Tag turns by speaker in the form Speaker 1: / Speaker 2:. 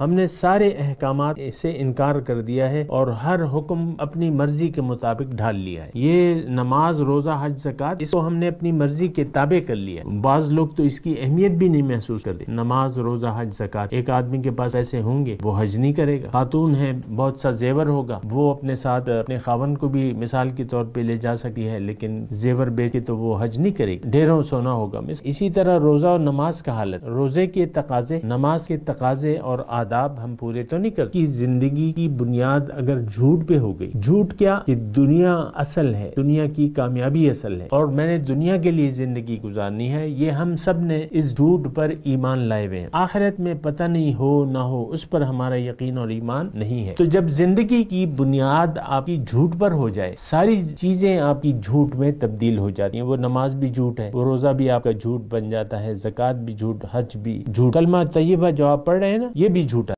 Speaker 1: हमने सारे अहकाम से इनकार कर दिया है और हर हुक्म अपनी मर्जी के मुताबिक ढाल लिया है ये नमाज रोज़ा हज जक़ात इसको हमने अपनी मर्जी के ताबे कर लिया बाज लोग तो इसकी अहमियत भी नहीं महसूस करते नमाज रोज़ा हज जक़ात एक आदमी के पास ऐसे होंगे वो हज नहीं करेगा खातून है बहुत सा जेवर होगा वो अपने साथ अपने खावन को भी मिसाल के तौर पर ले जा सकती है लेकिन जेवर बेचे तो वो हज नहीं करेगी ढेरों सोना होगा इसी तरह रोज़ा और नमाज का हालत रोज़े के तकाजे नमाज के तकाजे और आदाब हम पूरे तो नहीं करते जिंदगी की बुनियाद अगर झूठ पे हो गई झूठ क्या कि दुनिया असल है दुनिया की कामयाबी असल है और मैंने दुनिया के लिए जिंदगी गुजारनी है ये हम सब ने इस झूठ पर ईमान लाए हुए हैं आखिरत में पता नहीं हो ना हो उस पर हमारा यकीन और ईमान नहीं है तो जब जिंदगी की बुनियाद आपकी झूठ पर हो जाए सारी चीजें आपकी झूठ में तब्दील हो जाती है वो नमाज भी झूठ है वो रोजा भी आपका झूठ बन जाता है जक़ात भी झूठ हज भी झूठ कलमा तयबा जो आप पढ़ रहे हैं ना ये भी